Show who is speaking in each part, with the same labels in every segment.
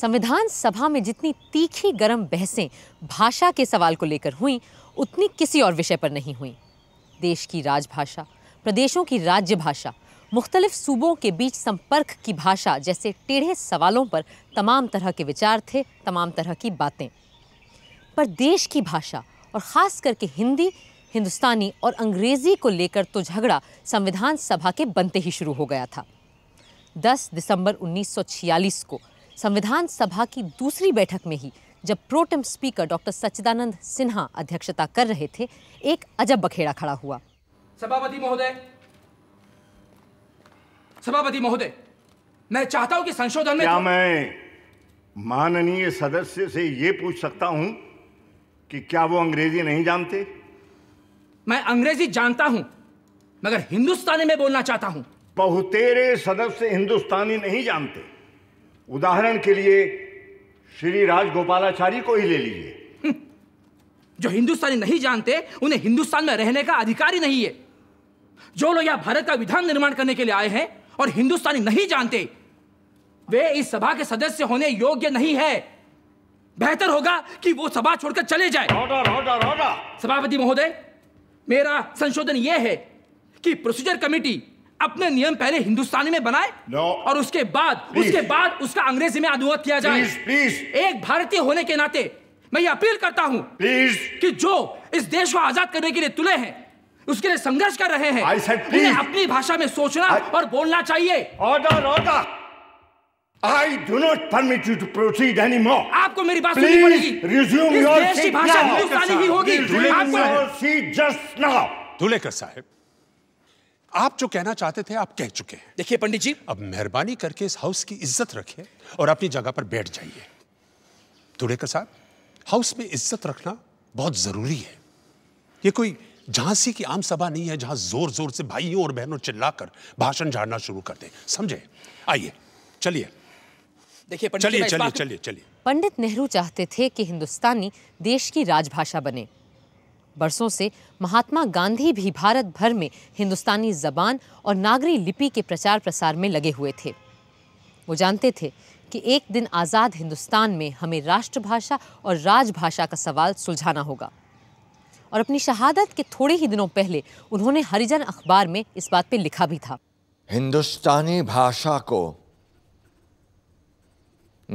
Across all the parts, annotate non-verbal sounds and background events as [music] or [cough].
Speaker 1: संविधान सभा में जितनी तीखी गर्म बहसें भाषा के सवाल को लेकर हुई उतनी किसी और विषय पर नहीं हुई देश की राजभाषा प्रदेशों की राज्य भाषा मुख्तलिफ सूबों के बीच संपर्क की भाषा जैसे टेढ़े सवालों पर तमाम तरह के विचार थे तमाम तरह की बातें पर देश की भाषा और ख़ास करके हिंदी हिंदुस्तानी और अंग्रेज़ी को लेकर तो झगड़ा संविधान सभा के बनते ही शुरू हो गया था 10 दिसंबर 1946 को संविधान सभा की दूसरी बैठक में ही जब pro tem speaker doctor Sachchidanand Sinha अध्यक्षता कर रहे थे एक अजब बखेड़ा खड़ा हुआ
Speaker 2: सभापति महोदय सभापति महोदय मैं चाहता हूं कि संशोधन में क्या मैं
Speaker 3: माननीय सदस्य से यह पूछ सकता हूं कि क्या वो अंग्रेजी नहीं जानते
Speaker 2: मैं अंग्रेजी जानता हूं मगर हिंदुस्तानी में
Speaker 3: बोलना चाहता हूं बहुतेरे सदस्य हिंदुस्तानी नहीं जानते उदाहरण के
Speaker 2: लिए श्री राजगोपालाचारी को ही ले
Speaker 4: लीजिए
Speaker 2: [laughs] जो हिंदुस्तानी नहीं जानते उन्हें हिंदुस्तान में रहने का अधिकार ही नहीं है जो लोग यहां भारत का विधान निर्माण करने के लिए आए हैं और हिंदुस्तानी नहीं जानते वे इस सभा के सदस्य होने योग्य नहीं है बेहतर होगा कि वो सभा छोड़कर चले जाए सभापति महोदय मेरा संशोधन यह है कि प्रोसीजर कमेटी अपने नियम पहले हिंदुस्तानी में बनाए no. और उसके बाद please. उसके बाद उसका अंग्रेजी में अनुवाद किया जाए please, please. एक भारतीय होने के नाते मैं ये अपील करता हूँ कि जो इस देश को आजाद करने के लिए तुले हैं उसके लिए संघर्ष कर रहे हैं उन्हें अपनी भाषा में सोचना I... और बोलना चाहिए order, order. I do not
Speaker 3: permit you to proceed anymore. आपको मेरी बात सुननी पड़ेगी रिज्यूम योर सीट नाउ भाषा हिंदुस्तानी ही होगी आपको सीट जस्ट नाउ
Speaker 5: धुलेकर साहब आप जो कहना चाहते थे आप कह चुके हैं देखिए पंडित जी अब मेहरबानी करके इस हाउस की इज्जत रखिए और अपनी जगह पर बैठ जाइए तुड़ेकर साहब हाउस में इज्जत रखना बहुत जरूरी है ये कोई झांसी की आम सभा नहीं है जहां जोर जोर से भाइयों और बहनों चिल्लाकर भाषण झाड़ना शुरू कर दे समझे आइए चलिए देखिए चलिए चलिए चलिए चलिए
Speaker 1: पंडित नेहरू चाहते थे कि हिंदुस्तानी देश की राजभाषा बने बरसों से महात्मा गांधी भी भारत भर में हिंदुस्तानी ज़बान और नागरी लिपि के प्रचार प्रसार में लगे हुए थे वो जानते थे कि एक दिन आज़ाद हिंदुस्तान में हमें राष्ट्रभाषा और राजभाषा का सवाल सुलझाना होगा और अपनी शहादत के थोड़े ही दिनों पहले उन्होंने हरिजन अखबार में इस बात पे लिखा भी था
Speaker 6: हिंदुस्तानी भाषा को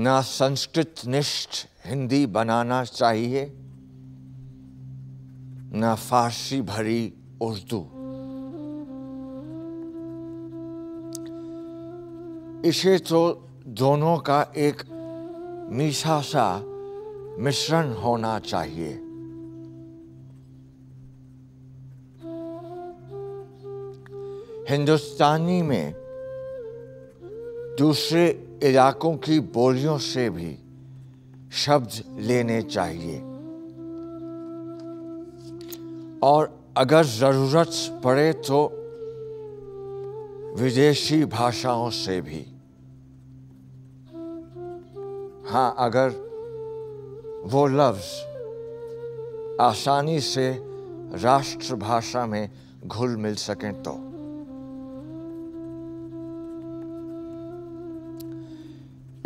Speaker 6: ना संस्कृत निष्ठ हिंदी बनाना चाहिए ना फारसी भरी उर्दू इसे तो दोनों का एक मीठा सा मिश्रण होना चाहिए हिंदुस्तानी में दूसरे इलाकों की बोलियों से भी शब्द लेने चाहिए और अगर ज़रूरत पड़े तो विदेशी भाषाओं से भी हाँ अगर वो लफ्ज़ आसानी से राष्ट्रभाषा में घुल मिल सके तो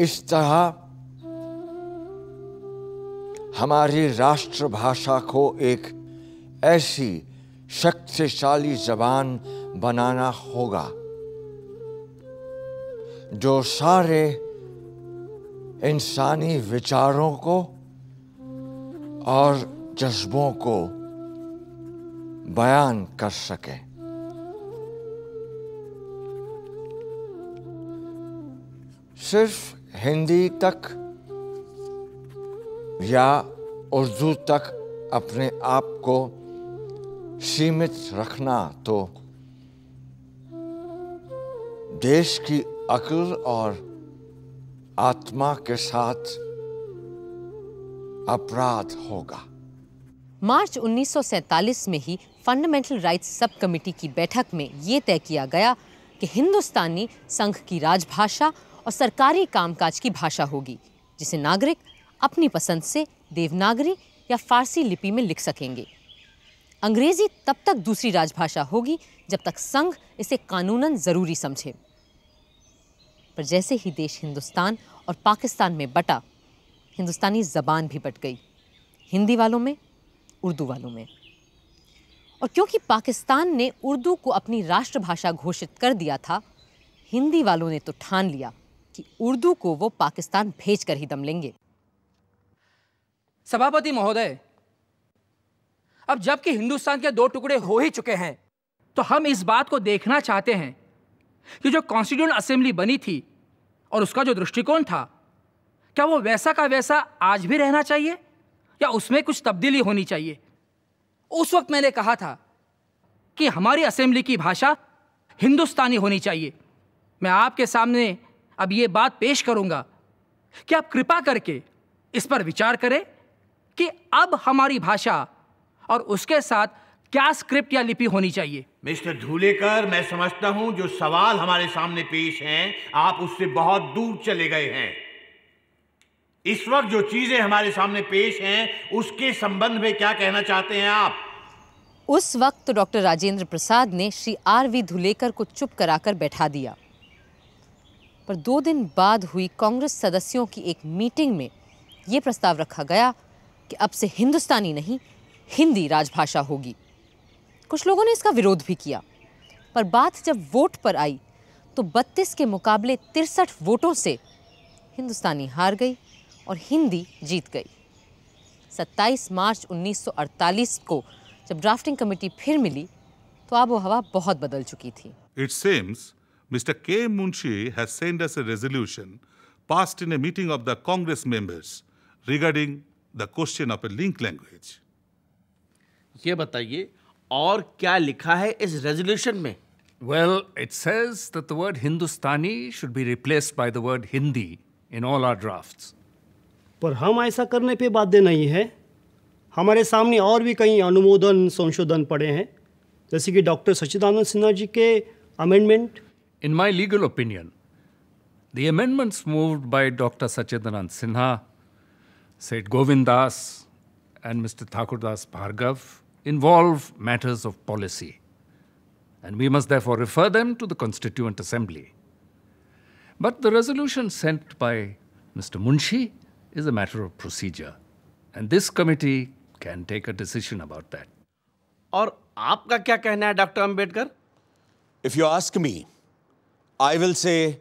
Speaker 6: इस तरह हमारी राष्ट्रभाषा को एक ऐसी शक्तिशाली जबान बनाना होगा जो सारे इंसानी विचारों को और जज्बों को बयान कर सके सिर्फ हिंदी तक या उर्दू तक अपने आप को सीमित रखना तो देश की अकल और आत्मा के साथ अपराध होगा
Speaker 1: मार्च 1947 में ही फंडामेंटल राइट्स सब कमेटी की बैठक में ये तय किया गया कि हिंदुस्तानी संघ की राजभाषा और सरकारी कामकाज की भाषा होगी जिसे नागरिक अपनी पसंद से देवनागरी या फारसी लिपि में लिख सकेंगे अंग्रेजी तब तक दूसरी राजभाषा होगी जब तक संघ इसे कानूनन ज़रूरी समझे पर जैसे ही देश हिंदुस्तान और पाकिस्तान में बटा हिंदुस्तानी ज़बान भी बट गई हिंदी वालों में उर्दू वालों में और क्योंकि पाकिस्तान ने उर्दू को अपनी राष्ट्रभाषा घोषित कर दिया था हिंदी वालों ने तो ठान लिया कि उर्दू को वो पाकिस्तान भेज कर ही दम लेंगे
Speaker 2: सभापति महोदय अब जबकि हिंदुस्तान के दो टुकड़े हो ही चुके हैं तो हम इस बात को देखना चाहते हैं कि जो कॉन्स्टिट्यूंट असेंबली बनी थी और उसका जो दृष्टिकोण था क्या वो वैसा का वैसा आज भी रहना चाहिए या उसमें कुछ तब्दीली होनी चाहिए उस वक्त मैंने कहा था कि हमारी असेंबली की भाषा हिंदुस्तानी होनी चाहिए मैं आपके सामने अब ये बात पेश करूंगा कि आप कृपा करके इस पर विचार करें कि अब हमारी भाषा और उसके साथ क्या स्क्रिप्ट या लिपि होनी चाहिए
Speaker 4: मिस्टर धूलेकर मैं समझता हूं जो सवाल हमारे सामने पेश हैं आप उससे बहुत दूर चले गए हैं इस वक्त जो चीजें हमारे सामने पेश हैं उसके संबंध में क्या कहना चाहते
Speaker 1: हैं आप उस वक्त तो डॉक्टर राजेंद्र प्रसाद ने श्री आर वी धुलेकर को चुप कराकर बैठा दिया पर दो दिन बाद हुई कांग्रेस सदस्यों की एक मीटिंग में ये प्रस्ताव रखा गया कि अब से हिंदुस्तानी नहीं हिंदी राजभाषा होगी कुछ लोगों ने इसका विरोध भी किया पर बात जब वोट पर आई तो 32 के मुकाबले तिरसठ वोटों से हिंदुस्तानी हार गई और हिंदी जीत गई 27 मार्च 1948 को जब ड्राफ्टिंग कमेटी फिर मिली तो आबो हवा बहुत बदल चुकी थी
Speaker 5: it seems mister K Munshi has send us a resolution passed in a meeting of
Speaker 4: the Congress members regarding the question of a link language
Speaker 7: ये बताइए और क्या लिखा है इस रेजोल्यूशन में well it says that the word Hindustani should be replaced by the word Hindi in all our drafts
Speaker 3: पर हम ऐसा करने पे बाध्य नहीं है हमारे सामने और भी कई अनुमोदन संशोधन पड़े हैं जैसे कि डॉक्टर सचिदानंद सिन्हा जी के
Speaker 7: amendment in my legal opinion the amendments moved by doctor Sachidanand Sinha Seth Govind Das and mister Thakurdas Bhargava involve matters of policy, and we must therefore refer them to the Constituent Assembly. But the resolution sent by Mr. Munshi is a matter of procedure, and this committee can take a decision about that.
Speaker 3: Or, आपका क्या कहना है Dr. Ambedkar? If you ask me, I will say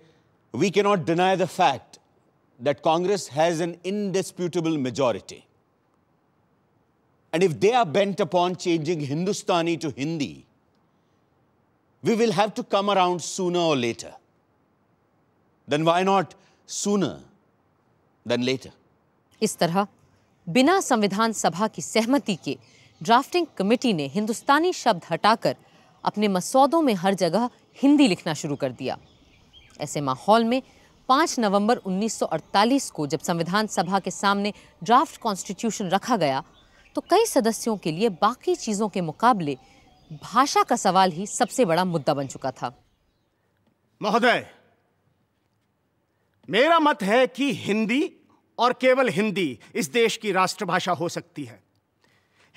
Speaker 3: we cannot deny the fact that Congress has an indisputable majority. And if they are bent
Speaker 4: upon changing Hindustani to Hindi, we will have to come around
Speaker 8: sooner or later. Then why not sooner than later?
Speaker 1: इस तरह बिना संविधान सभा की सहमति के drafting committee ने हिंदुस्तानी शब्द हटाकर apne मसौदों mein har jagah hindi likhna shuru kar diya aise mahol mein 5 नवंबर 1948 को जब संविधान सभा के सामने ड्राफ्ट कॉन्स्टिट्यूशन रखा गया तो कई सदस्यों के लिए बाकी चीज़ों के मुकाबले भाषा का सवाल ही सबसे बड़ा मुद्दा बन चुका था
Speaker 3: महोदय मेरा मत है कि हिंदी और केवल हिंदी इस देश की राष्ट्रभाषा हो सकती है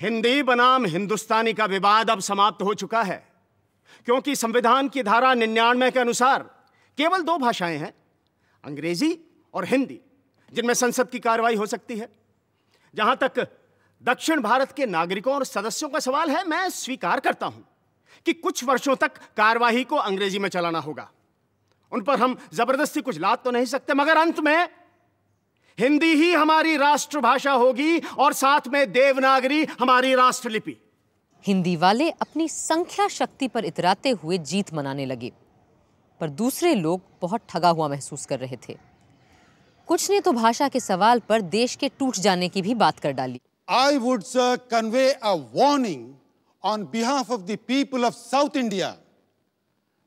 Speaker 3: हिंदी बनाम हिंदुस्तानी का विवाद अब समाप्त हो चुका है क्योंकि संविधान की धारा निन्यानवे के अनुसार केवल दो भाषाएं हैं अंग्रेजी और हिंदी जिनमें संसद की कार्रवाई हो सकती है जहां तक दक्षिण भारत के नागरिकों और सदस्यों का सवाल है मैं स्वीकार करता हूं कि कुछ वर्षों तक कार्यवाही को अंग्रेजी में चलाना होगा उन पर हम जबरदस्ती कुछ लाद तो नहीं सकते मगर अंत में
Speaker 1: हिंदी ही हमारी राष्ट्रभाषा होगी और साथ में देवनागरी हमारी राष्ट्रलिपि हिंदी वाले अपनी संख्या शक्ति पर इतराते हुए जीत मनाने लगे पर दूसरे लोग बहुत ठगा हुआ महसूस कर रहे थे कुछ ने तो भाषा के सवाल पर देश के टूट जाने की भी बात कर डाली I would, sir, convey a
Speaker 4: warning on behalf of the people of South India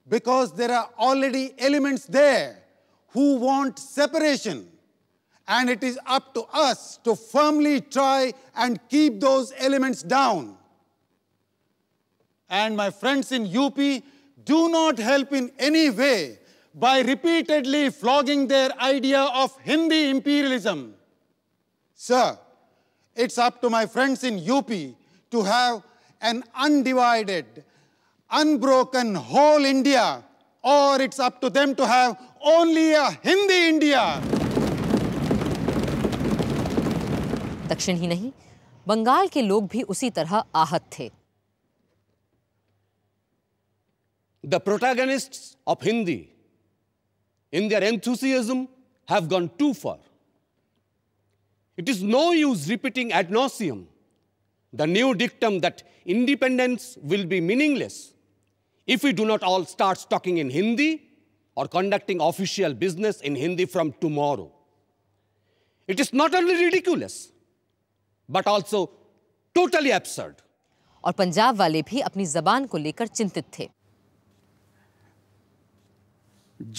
Speaker 4: because there are already elements there who want separation. And it is up to us to firmly try and keep those elements down. And my friends in UP, do not help in any way by repeatedly flogging their idea of Hindi imperialism. Sir, it's up to my friends in UP to have an undivided, unbroken whole India,
Speaker 1: or it's up to them to have only a Hindi India. दक्षिण ही नहीं बंगाल के लोग भी उसी तरह आहत थे
Speaker 9: The protagonists
Speaker 8: of Hindi, in their enthusiasm, have gone too far. It is no use repeating ad nauseum the new dictum that independence will be meaningless if we do not all start talking in Hindi or conducting official business in Hindi from tomorrow. It is not only ridiculous, but also totally absurd.
Speaker 1: और पंजाब वाले भी अपनी जबान को लेकर चिंतित थे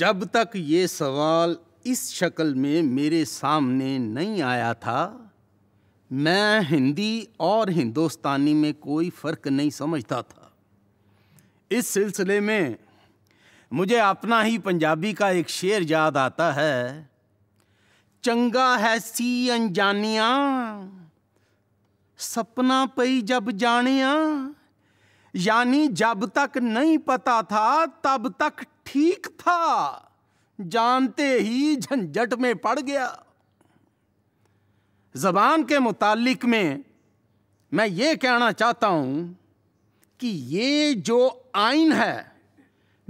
Speaker 10: जब तक ये सवाल इस शक्ल में मेरे सामने नहीं आया था मैं हिंदी और हिंदुस्तानी में कोई फ़र्क नहीं समझता था इस सिलसिले में मुझे अपना ही पंजाबी का एक शेर याद आता है चंगा है सी अनजानिया सपना पई जब जानिया यानी जब तक नहीं पता था तब तक ठीक था जानते ही झंझट में पड़ गया ज़बान के मुतालिक में मैं ये कहना चाहता हूं कि ये जो आइन है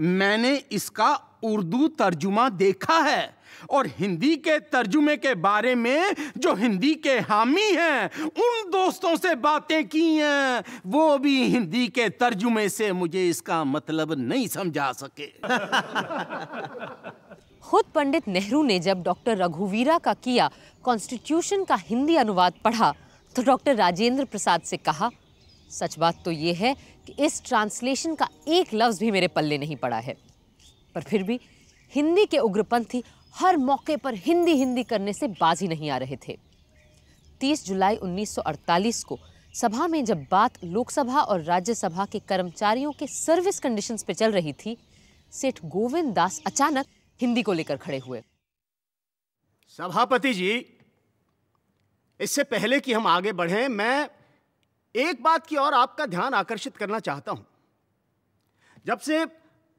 Speaker 10: मैंने इसका उर्दू तर्जुमा देखा है और हिंदी के तर्जुमे के बारे में जो हिंदी के हामी हैं उन दोस्तों से बातें की हैं वो भी हिंदी के तर्जुमे से मुझे इसका मतलब नहीं समझा सके [laughs]
Speaker 1: खुद पंडित नेहरू ने जब डॉक्टर रघुवीरा का किया कॉन्स्टिट्यूशन का हिंदी अनुवाद पढ़ा तो डॉक्टर राजेंद्र प्रसाद से कहा सच बात तो ये है कि इस ट्रांसलेशन का एक लफ्ज़ भी मेरे पल्ले नहीं पड़ा है पर फिर भी हिंदी के उग्रपंथी हर मौके पर हिंदी हिंदी करने से बाजी नहीं आ रहे थे 30 जुलाई 1948 को सभा में जब बात लोकसभा और राज्यसभा के कर्मचारियों के सर्विस कंडीशंस पर चल रही थी सेठ गोविंद दास अचानक हिंदी को लेकर खड़े हुए सभापति जी
Speaker 3: इससे पहले कि हम आगे बढ़े मैं एक बात की और आपका ध्यान आकर्षित करना चाहता हूं जब से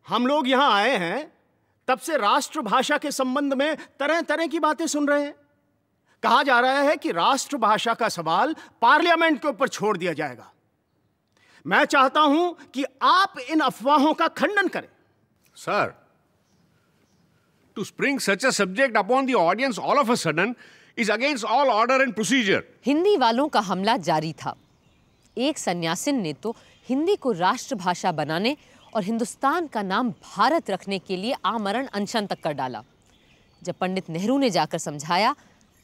Speaker 3: हम लोग यहां आए हैं तब से राष्ट्रभाषा के संबंध में तरह तरह की बातें सुन रहे हैं कहा जा रहा है कि राष्ट्रभाषा का सवाल पार्लियामेंट के ऊपर छोड़ दिया जाएगा मैं चाहता हूं कि आप इन अफवाहों का खंडन करें
Speaker 4: sir to spring such a subject upon the audience all of a sudden is against all order and procedure.
Speaker 1: Hindi वालों का हमला जारी था एक सन्यासिन ने तो हिंदी को राष्ट्रभाषा बनाने और हिंदुस्तान का नाम भारत रखने के लिए आमरण अनशन तक कर डाला जब पंडित नेहरू ने जाकर समझाया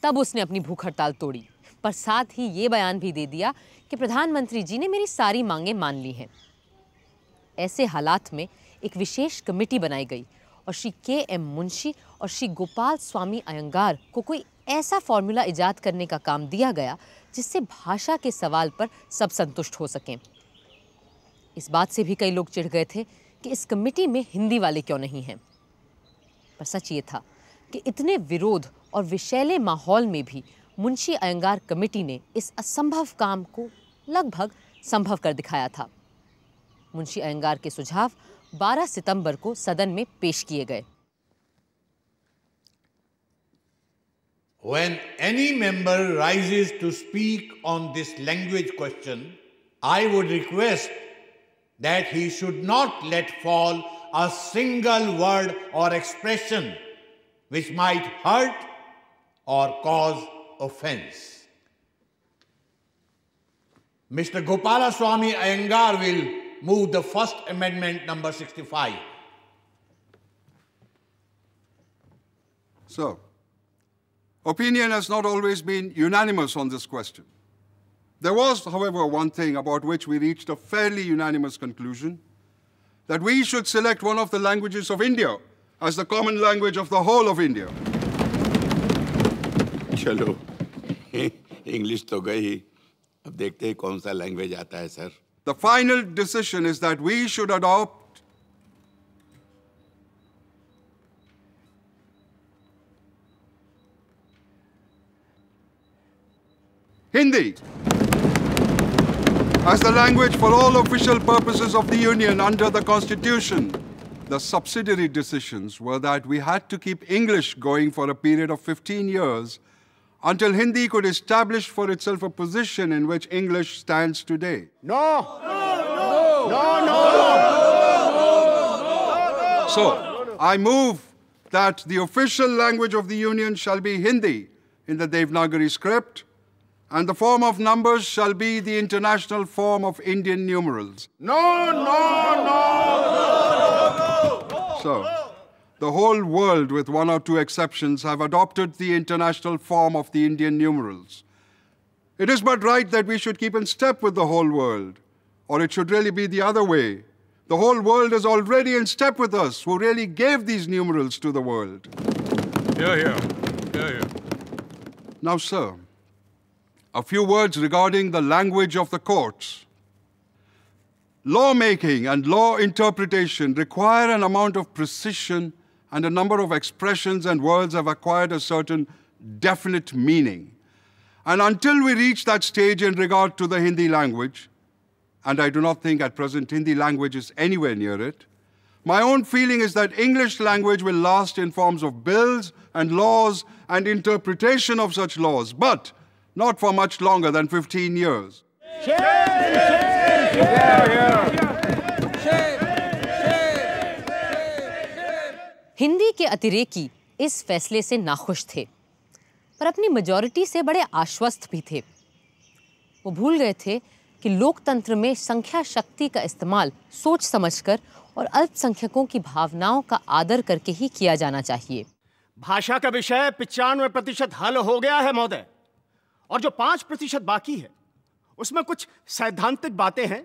Speaker 1: तब उसने अपनी भूख हड़ताल तोड़ी पर साथ ही ये बयान भी दे दिया कि प्रधानमंत्री जी ने मेरी सारी मांगे मान ली हैं ऐसे हालात में एक विशेष कमेटी बनाई गई और श्री के एम मुंशी और श्री गोपाल स्वामी अयंगार को कोई ऐसा फॉर्मूला इजाद करने का काम दिया गया जिससे भाषा के सवाल पर सब संतुष्ट हो सकें इस बात से भी कई लोग चिढ़ गए थे कि इस कमेटी में हिंदी वाले क्यों नहीं हैं पर सच ये था कि इतने विरोध और विशैले माहौल में भी मुंशी अयंगार कमेटी ने इस असंभव काम को लगभग संभव कर दिखाया था मुंशी अयंगार के सुझाव 12 सितंबर को सदन में पेश किए गए
Speaker 4: When any member rises to speak on this language question, I would request that he should not let fall a single word or expression which might hurt or cause offense. Mr. Gopala Swami Iyengar will move the First Amendment number 65. So, opinion
Speaker 11: has not always been unanimous on this question. There was, however, one thing about which we reached a fairly unanimous conclusion that we should select one of the languages of India as the common language of the whole of India. चलो [laughs] English to गई अब देखते हैं कौन सा language आता है sir. The final decision is that we should adopt Hindi as the language for all official purposes of the Union under the Constitution. The subsidiary decisions were that we had to keep English going for a period of 15 years until Hindi could establish for itself a position in which English stands today.
Speaker 4: No! No,
Speaker 12: no, no! no, no,
Speaker 11: So, I move that the official language of the Union shall be Hindi in the Devanagari script, and the form of numbers shall be the international form of Indian numerals.
Speaker 13: No, no, no! no, no, no, no.
Speaker 11: So, the whole world, with one or two exceptions, have adopted the international form of the Indian numerals. It is but right that we should keep in step with the whole world, or it should really be the other way. The whole world is already in step with us, who really gave these numerals to the world.
Speaker 5: Here, here, here, here.
Speaker 11: Now, sir, a few words regarding the language of the courts. Lawmaking and law interpretation require an amount of precision and a number of expressions and words have acquired a certain definite meaning. And until we reach that stage in regard to the Hindi language, and I do not think at present Hindi language is anywhere near it, my own feeling is that English language will last in forms of bills and laws and interpretation of such laws, but not for much longer than 15 years.
Speaker 12: Yeah, yeah, yeah,
Speaker 1: Hindi के अतिरेकी इस फैसले से नाखुश थे पर अपनी majority से बड़े आश्वस्त भी थे वो भूल गए थे कि लोकतंत्र में संख्या शक्ति का इस्तेमाल सोच समझकर और अल्पसंख्यकों की भावनाओं का आदर करके ही किया जाना चाहिए
Speaker 3: भाषा का विषय पिचानवे प्रतिशत हल हो गया है महोदय और जो पांच प्रतिशत बाकी है उसमें कुछ सैद्धांतिक बातें हैं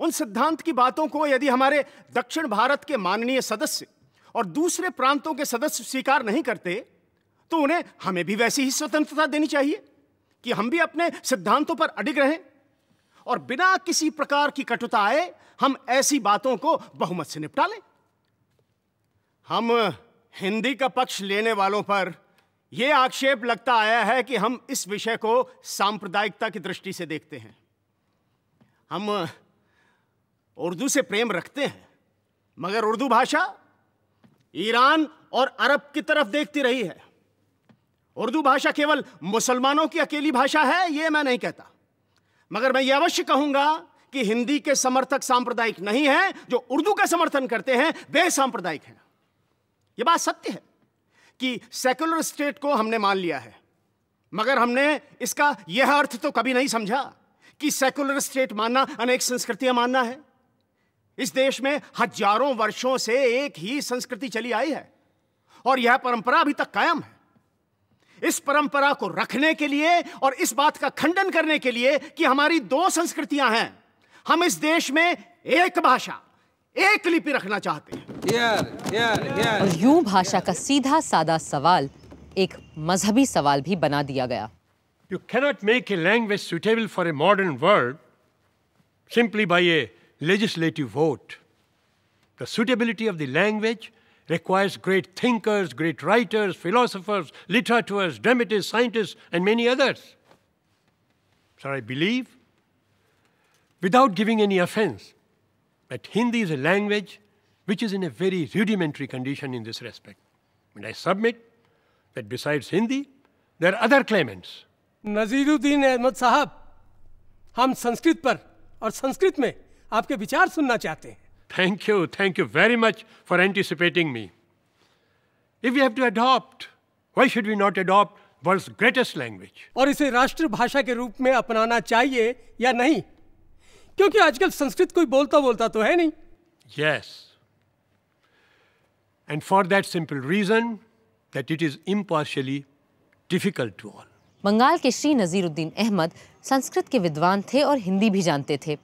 Speaker 3: उन सिद्धांत की बातों को यदि हमारे दक्षिण भारत के माननीय सदस्य और दूसरे प्रांतों के सदस्य स्वीकार नहीं करते तो उन्हें हमें भी वैसी ही स्वतंत्रता देनी चाहिए कि हम भी अपने सिद्धांतों पर अडिग रहें और बिना किसी प्रकार की कटुता आए हम ऐसी बातों को बहुमत से निपटा लें हम हिंदी का पक्ष लेने वालों पर यह आक्षेप लगता आया है कि हम इस विषय को सांप्रदायिकता की दृष्टि से देखते हैं हम उर्दू से प्रेम रखते हैं मगर उर्दू भाषा ईरान और अरब की तरफ देखती रही है उर्दू भाषा केवल मुसलमानों की अकेली भाषा है यह मैं नहीं कहता मगर मैं ये अवश्य कहूंगा कि हिंदी के समर्थक सांप्रदायिक नहीं हैं जो उर्दू का समर्थन करते हैं वे सांप्रदायिक हैं यह बात सत्य है कि सेकुलर स्टेट को हमने मान लिया है मगर हमने इसका यह अर्थ तो कभी नहीं समझा कि सेकुलर स्टेट मानना अनेक संस्कृतियां मानना है इस देश में हजारों वर्षों से एक ही संस्कृति चली आई है और यह परंपरा अभी तक कायम है इस परंपरा को रखने के लिए और इस बात का खंडन करने के लिए कि हमारी दो संस्कृतियां हैं हम इस देश में एक भाषा एक लिपि रखना चाहते हैं
Speaker 1: और यूं भाषा का सीधा सादा सवाल एक मजहबी सवाल भी बना दिया गया
Speaker 5: you cannot make a language suitable for a modern world simply by a legislative vote. The suitability of the language requires great thinkers, great writers, philosophers, literateurs, dramatists, scientists, and many others. So I believe, without giving any offense, that Hindi is a language which is in a very rudimentary condition in this respect. And I submit that besides Hindi, there are other claimants. Naziruddin Ahmed Sahab, हम Sanskrit par or Sanskrit me. आपके विचार सुनना चाहते हैं thank you thank you very much for anticipating me if you have to adopt why should we not adopt world's greatest language और इसे राष्ट्रभाषा के रूप में अपनाना चाहिए या नहीं
Speaker 14: क्योंकि
Speaker 9: आजकल संस्कृत कोई बोलता बोलता तो है नहीं
Speaker 5: yes and for that simple reason that it is impartially difficult to all
Speaker 1: Bengal के श्री नज़ीरुद्दीन अहमद संस्कृत के विद्वान थे और हिंदी भी जानते थे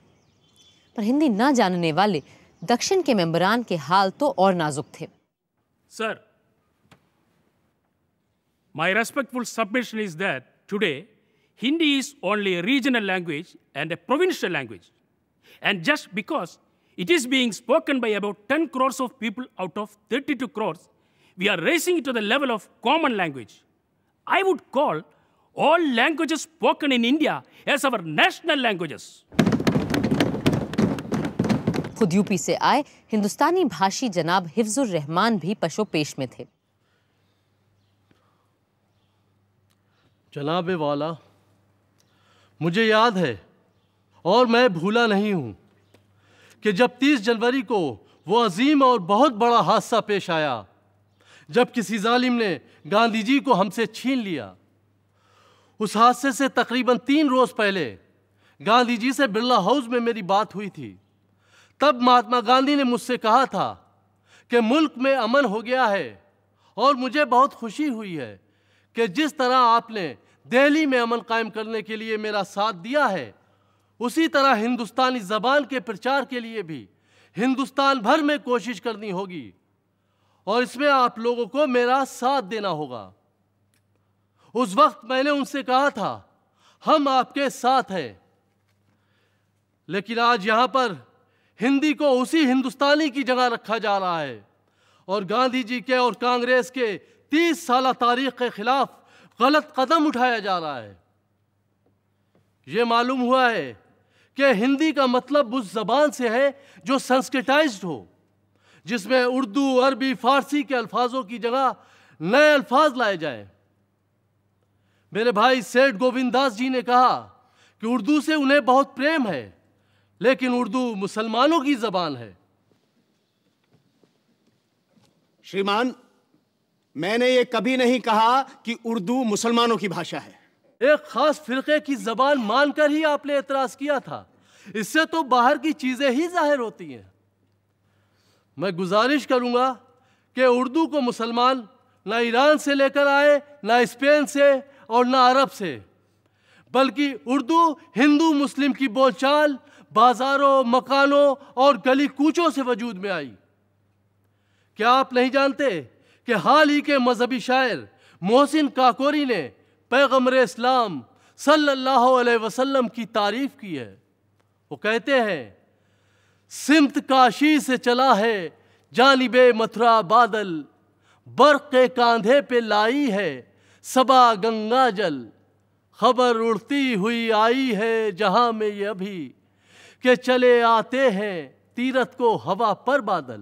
Speaker 1: पर हिंदी ना जानने वाले दक्षिण के मेंबरान के हाल तो और नाजुक थे
Speaker 14: sir my respectful submission is that today Hindi is only regional language and a provincial language and just because it is being spoken by about ten crores of people out of thirty two crores we are racing to the level of common language I would call all languages spoken in India as our national languages
Speaker 1: खुद UP से आए हिंदुस्तानी भाषी जनाब हिफ्जुर रहमान भी पशो पेश में थे
Speaker 9: जनाब वाला मुझे याद है और मैं भूला नहीं हूं कि जब 30 जनवरी को वो अजीम और बहुत बड़ा हादसा पेश आया जब किसी जालिम ने गांधी जी को हमसे छीन लिया उस हादसे से तकरीबन तीन रोज़ पहले गांधी जी से बिरला हाउस में मेरी बात हुई थी तब महात्मा गांधी ने मुझसे कहा था कि मुल्क में अमन हो गया है और मुझे बहुत खुशी हुई है कि जिस तरह आपने दिल्ली में अमन कायम करने के लिए मेरा साथ दिया है उसी तरह हिंदुस्तानी ज़बान के प्रचार के लिए भी हिंदुस्तान भर में कोशिश करनी होगी और इसमें आप लोगों को मेरा साथ देना होगा उस वक्त मैंने उनसे कहा था हम आपके साथ हैं लेकिन आज यहाँ पर हिंदी को उसी हिंदुस्तानी की जगह रखा जा रहा है और गांधी जी के और कांग्रेस के तीस साल तारीख के खिलाफ गलत कदम उठाया जा रहा है ये मालूम हुआ है कि हिंदी का मतलब उस जबान से है जो संस्कृटाइज्ड हो जिसमें उर्दू अरबी फारसी के अल्फाजों की जगह नए अल्फाज लाए जाए मेरे भाई सेठ गोविंद दास जी ने कहा कि उर्दू से उन्हें बहुत प्रेम है लेकिन उर्दू मुसलमानों की जबान है
Speaker 3: श्रीमान मैंने ये कभी नहीं कहा कि उर्दू मुसलमानों की भाषा
Speaker 9: है एक खास फिरके की जबान मानकर ही आपने एतराज किया था इससे तो बाहर की चीजें ही जाहिर होती हैं मैं गुजारिश करूंगा कि उर्दू को मुसलमान ना ईरान से लेकर आए ना स्पेन से और ना अरब से बल्कि उर्दू हिंदू मुस्लिम की बोलचाल बाजारों मकानों और गली कूचों से वजूद में आई क्या आप नहीं जानते कि हाल ही के मजहबी शायर मोहसिन काकोरी ने पैगमर इस्लाम सल्लल्लाहु अलैहि वसल्लम की तारीफ की है वो कहते हैं सिमत काशी से चला है जानिब मथुरा बादल बर्क के कांधे पे लाई है सबा गंगा जल खबर उड़ती हुई आई है जहाँ में ये अभी के चले आते हैं तीरथ को हवा पर बादल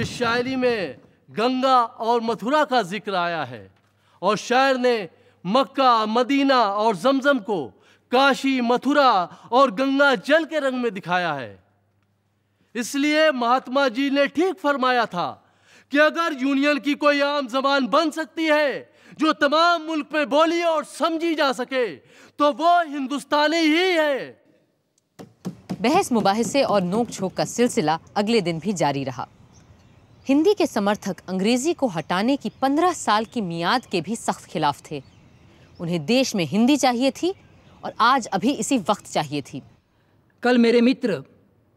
Speaker 9: इस शायरी में गंगा और मथुरा का जिक्र आया है और शायर ने मक्का मदीना और जमजम को काशी मथुरा और गंगा जल के रंग में दिखाया है इसलिए महात्मा जी ने ठीक फरमाया था कि अगर यूनियन की कोई आम जबान बन सकती है जो तमाम मुल्क में बोली और समझी जा सके तो वो हिंदुस्तानी ही है
Speaker 1: बहस मुबाहसे और नोक छोक का सिलसिला अगले दिन भी जारी रहा हिंदी के समर्थक अंग्रेज़ी को हटाने की पंद्रह साल की मियाद के भी सख्त खिलाफ थे उन्हें देश में हिंदी चाहिए थी और आज अभी इसी वक्त चाहिए थी कल मेरे मित्र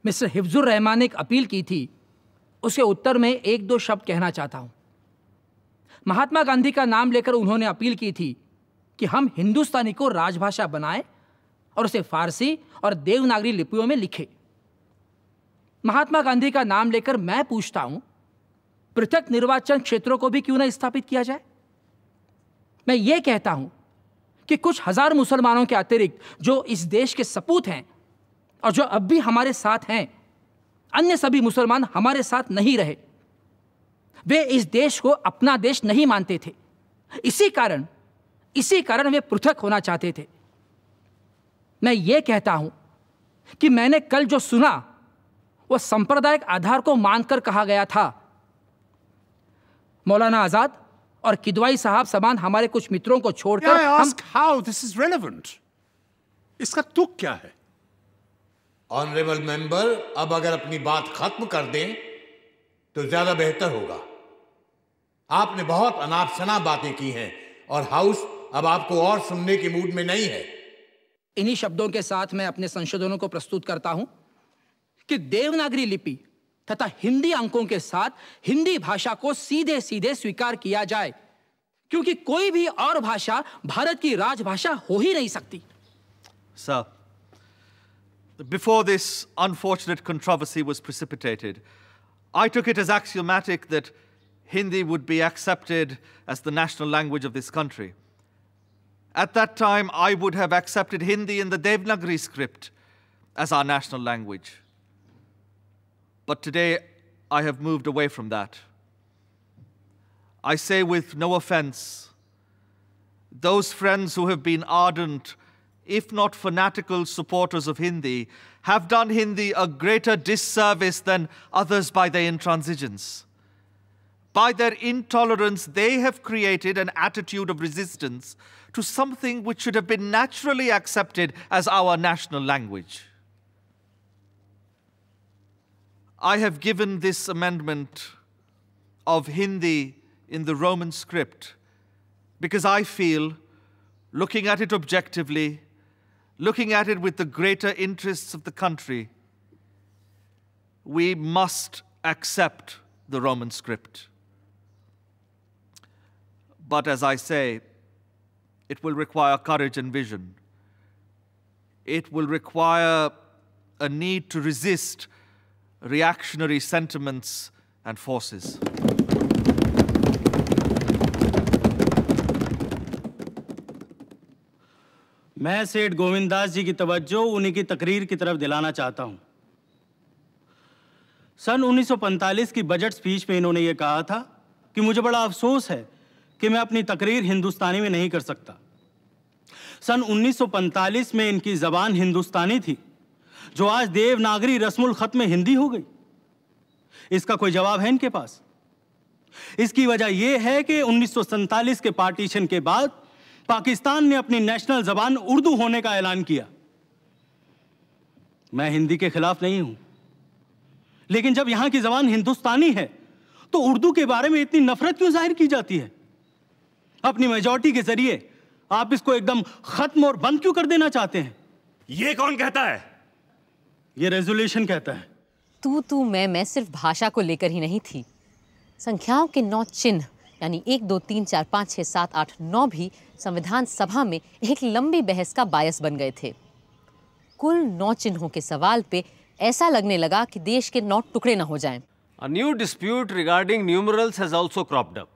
Speaker 2: मिस्टर हिफ्जुर रहमान ने एक अपील की थी उसके उत्तर में एक दो शब्द कहना चाहता हूँ महात्मा गांधी का नाम लेकर उन्होंने अपील की थी कि हम हिंदुस्तानी को राजभाषा बनाए और उसे फारसी और देवनागरी लिपियों में लिखे महात्मा गांधी का नाम लेकर मैं पूछता हूं पृथक निर्वाचन क्षेत्रों को भी क्यों ना स्थापित किया जाए मैं ये कहता हूं कि कुछ हजार मुसलमानों के अतिरिक्त जो इस देश के सपूत हैं और जो अब भी हमारे साथ हैं अन्य सभी मुसलमान हमारे साथ नहीं रहे वे इस देश को अपना देश नहीं मानते थे इसी कारण इसी कारण वे पृथक होना चाहते थे मैं ये कहता हूं कि मैंने कल जो सुना वह सांप्रदायिक आधार को मानकर कहा गया था मौलाना आजाद और किदवाई साहब समान हमारे कुछ मित्रों को छोड़कर हम
Speaker 4: हाउ दिस इज रेलेवेंट इसका तुक क्या है ऑनरेबल मेंबर अब अगर अपनी बात खत्म कर दें तो ज़्यादा बेहतर होगा आपने बहुत शनाप बातें की हैं और हाउस अब आपको और
Speaker 2: सुनने के मूड में नहीं है इन्हीं शब्दों के साथ मैं अपने संशोधनों को प्रस्तुत करता हूं कि देवनागरी लिपि तथा हिंदी अंकों के साथ हिंदी भाषा को सीधे सीधे स्वीकार किया जाए क्योंकि कोई भी और भाषा भारत की राजभाषा हो ही नहीं सकती
Speaker 7: sir before this unfortunate controversy was precipitated I took it as axiomatic that Hindi would be accepted as the national language of this country. At that time, I would have accepted Hindi in the Devanagari script as our national language. But today, I have moved away from that. I say with no offense, those friends who have been ardent, if not fanatical, supporters of Hindi have done Hindi a greater disservice than others by their intransigence. By their intolerance, they have created an attitude of resistance to something which should have been naturally accepted as our national language. I have given this amendment of Hindi in the Roman script because I feel, looking at it objectively, looking at it with the greater interests of the country, we must accept the Roman script. But as I say, it will require courage and vision. It will require a need to resist reactionary sentiments and forces.
Speaker 14: मैं सेठ गोविंद दास जी की तवज्जो उन्हीं की तकरीर की तरफ दिलाना चाहता हूं सन 1945 की बजट स्पीच में इन्होंने ये कहा था कि मुझे बड़ा अफसोस है कि मैं अपनी तकरीर हिंदुस्तानी में नहीं कर सकता सन 1945 में इनकी जबान हिंदुस्तानी थी जो आज देवनागरी रस्मुल खत में हिंदी हो गई इसका कोई जवाब है इनके पास इसकी वजह यह है कि उन्नीस के पार्टीशन के बाद पाकिस्तान ने अपनी नेशनल जबान उर्दू होने का ऐलान किया मैं हिंदी के खिलाफ नहीं हूं लेकिन जब यहां की जबान हिंदुस्तानी है तो उर्दू के बारे में इतनी नफरत क्यों जाहिर की जाती है अपनी मेजोरिटी के जरिए आप इसको एकदम खत्म और बंद क्यों कर देना चाहते हैं ये कौन कहता है ये
Speaker 3: रेजोल्यूशन कहता है
Speaker 1: तू तू मैं मैं सिर्फ भाषा को लेकर ही नहीं थी संख्याओं के नौ चिन्ह यानी एक दो तीन चार पाँच छः सात आठ नौ भी संविधान सभा में एक लंबी बहस का बायस बन गए थे कुल नौ चिन्हों के सवाल पे ऐसा लगने लगा कि देश के नौ टुकड़े ना हो जाएं।
Speaker 3: A new dispute regarding numerals has also cropped up.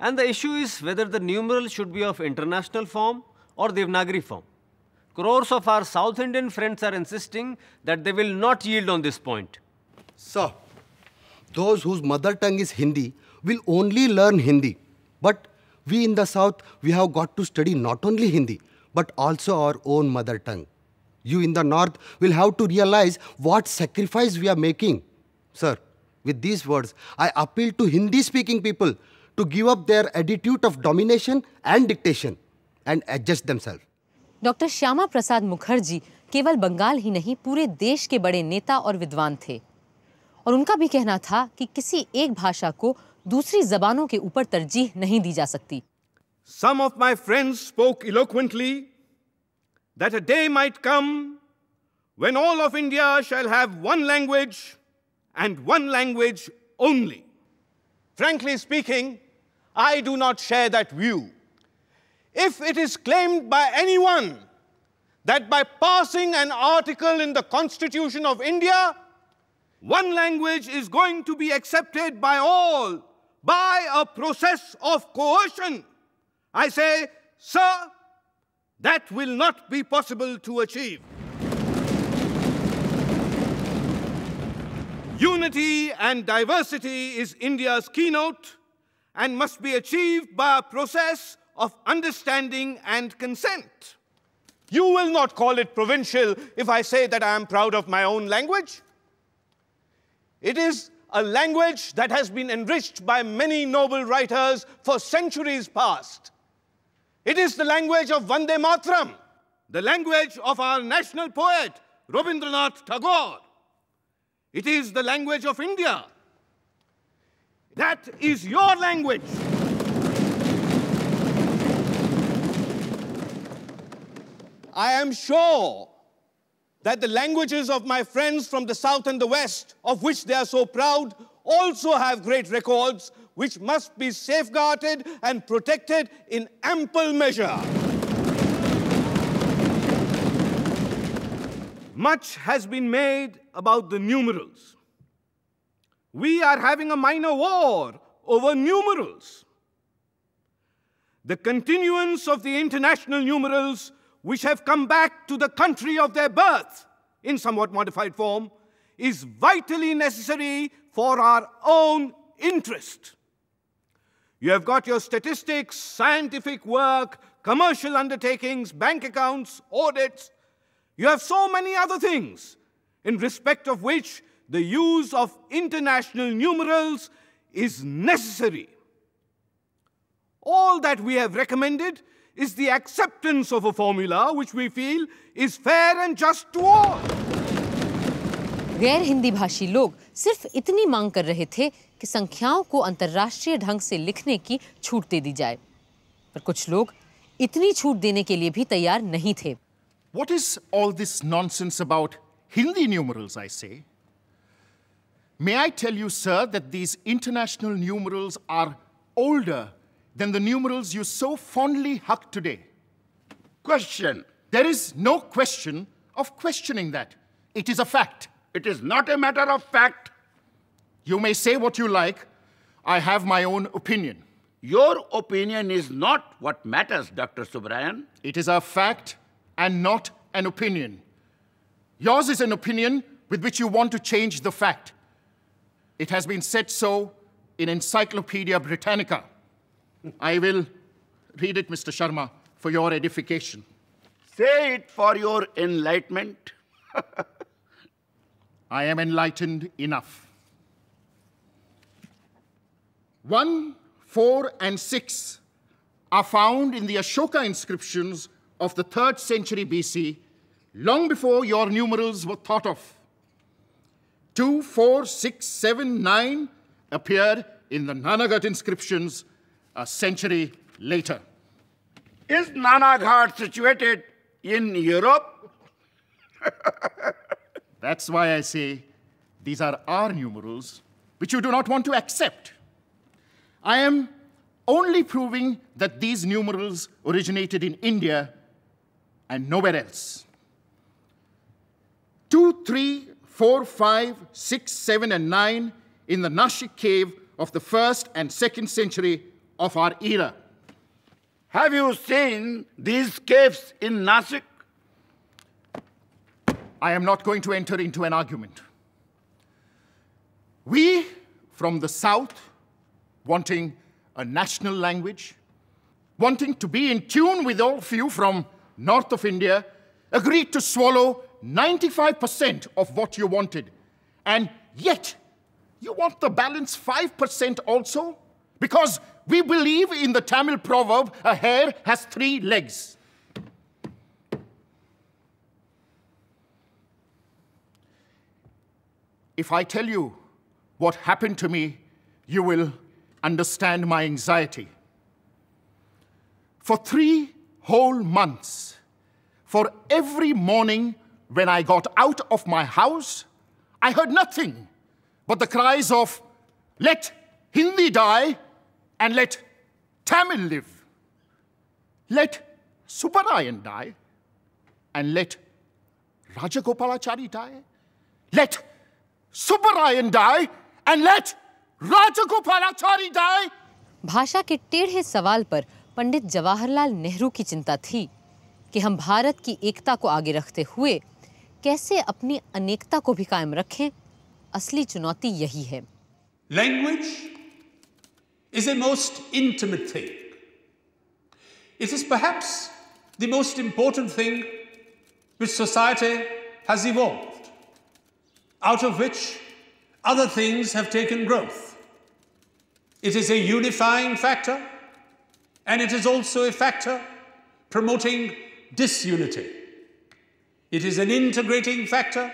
Speaker 3: And the issue is whether the numeral should be of international form or Devanagari form. Crores of our South Indian friends are insisting that they will
Speaker 15: not yield on this point.
Speaker 9: Sir, those whose mother tongue is Hindi will only learn Hindi. But we in the South, we have got to study not only Hindi, but also our own mother tongue. You in the North will have to realize what sacrifice we are making. Sir, with these words, I appeal to Hindi speaking people to give up their attitude of domination and dictation and adjust
Speaker 2: themselves.
Speaker 1: Doctor Shyama Prasad Mukherjee केवल बंगाल ही नहीं पूरे देश के बड़े नेता और विद्वान थे और उनका भी कहना था कि किसी एक भाषा को दूसरी जबानों के ऊपर तरजीह नहीं दी जा सकती
Speaker 8: some of my friends spoke eloquently that a day might come when all of India shall have one language and one language only. Frankly speaking, I do not share that view. If it is claimed by anyone that by passing an article in the Constitution of India, one language is going to be accepted by all by a process of coercion. I say, sir, that will not be possible to achieve. Unity and diversity is India's keynote and must be achieved by a process of understanding and consent. You will not call it provincial if I say that I am proud of my own language. It is a language that has been enriched by many noble writers for centuries past. It is the language of Vande Matram, the language of our national poet, Rabindranath Tagore. It is the language of India. That is your language. I am sure that the languages of my friends from the south and the west, of which they are so proud, also have great records which must be safeguarded and protected in ample measure. Much has been made about the numerals. We are having a minor war over numerals. The continuance of the international numerals which have come back to the country of their birth in somewhat modified form is vitally necessary for our own interest. You have got your statistics, scientific work, commercial undertakings, bank accounts, audits. You have so many other things in respect of which the use of international numerals is necessary. All that we have recommended is the acceptance of a formula which we feel is fair and just to all.
Speaker 1: गैर हिंदी भाषी लोग सिर्फ इतनी मांग कर रहे थे कि संख्याओं को अंतर्राष्ट्रीय ढंग से लिखने की छूट दे दी जाए पर कुछ लोग इतनी छूट देने के लिए भी तैयार नहीं थे
Speaker 13: What is all this nonsense about Hindi numerals, I say? May I tell you, sir, that these international numerals are older than the numerals you so fondly hug today? Question. There is no question of questioning that. It is a fact. It is not a matter of fact. You may say what you like. I have my own opinion. Your opinion is not what matters, Dr. Subrayan. It is a fact and not an opinion. Yours is an opinion with which you want to change the fact. It has been said so in Encyclopedia Britannica. I will read it, Mr. Sharma, for your edification. Say it for your enlightenment. [laughs] I am enlightened enough. 1, 4, and 6 are found in the Ashoka inscriptions of the 3rd century BC, long before your numerals were thought of. Two, four, six, seven, nine appear in the Nanagat inscriptions a century later. Is Nanaghat situated in Europe? [laughs] That's why I say these are our numerals, which you do not want to accept. I am only proving that these numerals originated in India and nowhere else. 2, 3, 4, 5, 6, 7, and 9 in the Nashik cave of the 1st and 2nd century of our era. Have you seen these caves in Nasik? I am not going to enter into an argument. We from the South, wanting a national language, wanting to be in tune with all of you from north of India, agreed to swallow 95% of what you wanted. And yet, you want the balance 5% also? Because we believe in the Tamil proverb, a hare has three legs. If I tell you what happened to me, you will understand my anxiety. For three whole months, for every morning when I got out of my house, I heard nothing but the cries of, let Hindi die and let Tamil live. Let Subarayan die, and let Rajagopalachari die. Let Subarayan die, and let Rajagopalachari die.
Speaker 1: भाषा के टेढ़े सवाल पर पंडित जवाहरलाल नेहरू की चिंता थी कि हम भारत की एकता को आगे रखते हुए कैसे अपनी अनेकता को भी कायम रखें असली चुनौती यही है
Speaker 5: language is a most intimate thing. It is perhaps the most important thing which society has evolved, out of which other things have taken growth. It is a unifying factor, and it is also a factor promoting disunity. It is an integrating factor,